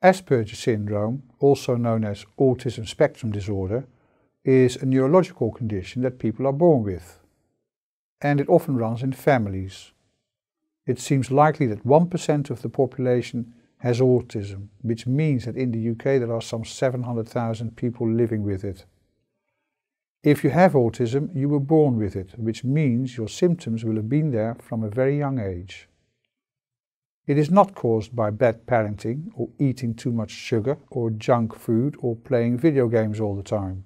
Asperger syndrome, also known as autism spectrum disorder, is a neurological condition that people are born with, and it often runs in families. It seems likely that 1% of the population has autism, which means that in the UK there are some 700,000 people living with it. If you have autism, you were born with it, which means your symptoms will have been there from a very young age. It is not caused by bad parenting or eating too much sugar or junk food or playing video games all the time.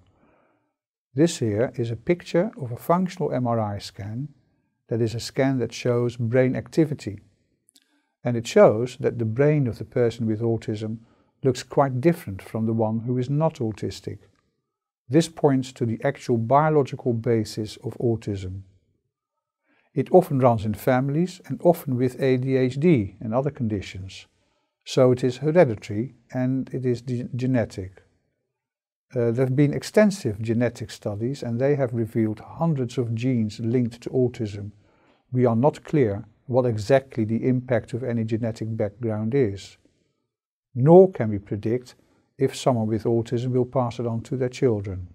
This here is a picture of a functional MRI scan that is a scan that shows brain activity. And it shows that the brain of the person with autism looks quite different from the one who is not autistic. This points to the actual biological basis of autism. It often runs in families and often with ADHD and other conditions. So it is hereditary and it is genetic. Uh, there have been extensive genetic studies and they have revealed hundreds of genes linked to autism. We are not clear what exactly the impact of any genetic background is. Nor can we predict if someone with autism will pass it on to their children.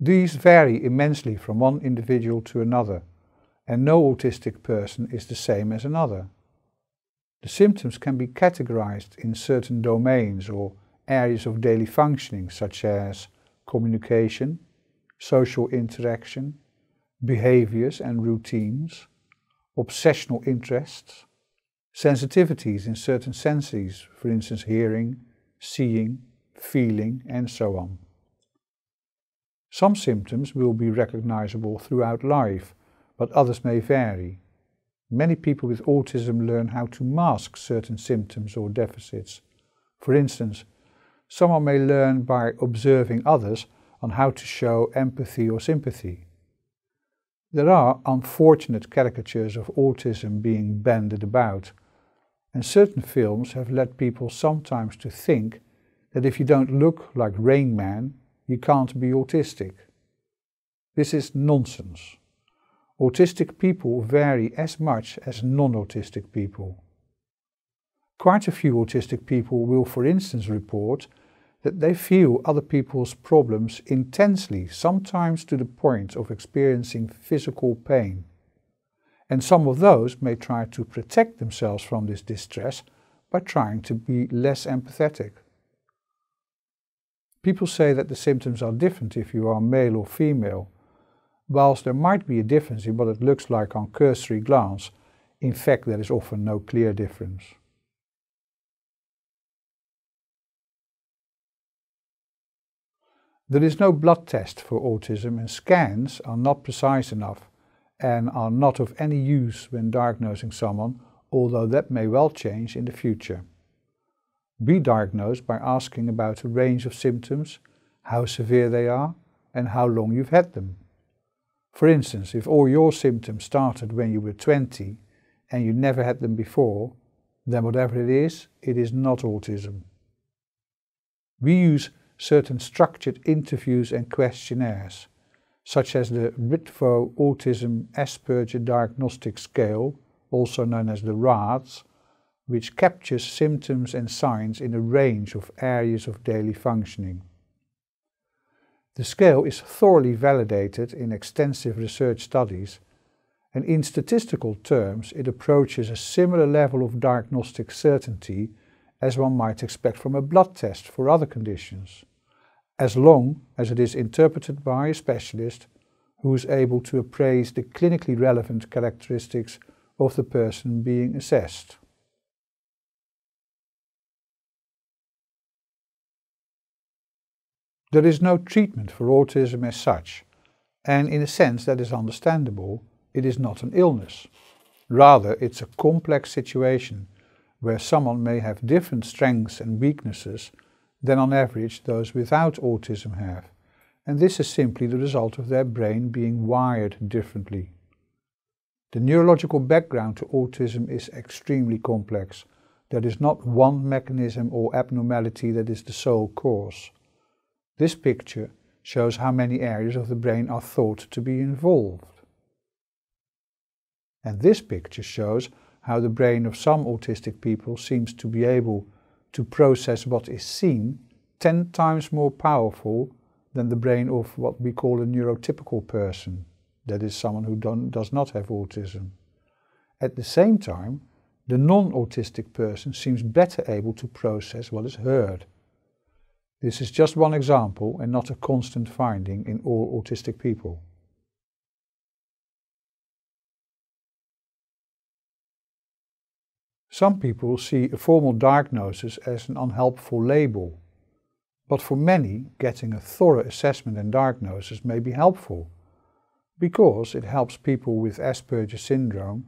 These vary immensely from one individual to another, and no autistic person is the same as another. The symptoms can be categorized in certain domains or areas of daily functioning, such as communication, social interaction, behaviors and routines, obsessional interests, sensitivities in certain senses, for instance hearing, seeing, feeling and so on. Some symptoms will be recognizable throughout life, but others may vary. Many people with autism learn how to mask certain symptoms or deficits. For instance, someone may learn by observing others on how to show empathy or sympathy. There are unfortunate caricatures of autism being bandied about, and certain films have led people sometimes to think that if you don't look like Rain Man, you can't be autistic. This is nonsense. Autistic people vary as much as non-autistic people. Quite a few autistic people will for instance report that they feel other people's problems intensely, sometimes to the point of experiencing physical pain. And some of those may try to protect themselves from this distress by trying to be less empathetic. People say that the symptoms are different if you are male or female. Whilst there might be a difference in what it looks like on cursory glance, in fact there is often no clear difference. There is no blood test for autism and scans are not precise enough and are not of any use when diagnosing someone, although that may well change in the future. Be diagnosed by asking about a range of symptoms, how severe they are, and how long you've had them. For instance, if all your symptoms started when you were 20 and you never had them before, then whatever it is, it is not autism. We use certain structured interviews and questionnaires, such as the RITVO Autism Asperger Diagnostic Scale, also known as the RADS, which captures symptoms and signs in a range of areas of daily functioning. The scale is thoroughly validated in extensive research studies, and in statistical terms it approaches a similar level of diagnostic certainty as one might expect from a blood test for other conditions, as long as it is interpreted by a specialist who is able to appraise the clinically relevant characteristics of the person being assessed. There is no treatment for autism as such, and in a sense that is understandable, it is not an illness. Rather, it's a complex situation where someone may have different strengths and weaknesses than on average those without autism have, and this is simply the result of their brain being wired differently. The neurological background to autism is extremely complex. There is not one mechanism or abnormality that is the sole cause. This picture shows how many areas of the brain are thought to be involved. And this picture shows how the brain of some autistic people seems to be able to process what is seen 10 times more powerful than the brain of what we call a neurotypical person, that is someone who does not have autism. At the same time, the non-autistic person seems better able to process what is heard, this is just one example and not a constant finding in all autistic people. Some people see a formal diagnosis as an unhelpful label, but for many, getting a thorough assessment and diagnosis may be helpful because it helps people with Asperger's syndrome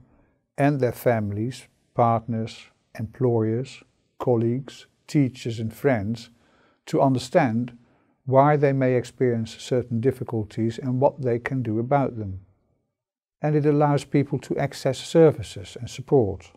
and their families, partners, employers, colleagues, teachers and friends to understand why they may experience certain difficulties and what they can do about them. And it allows people to access services and support.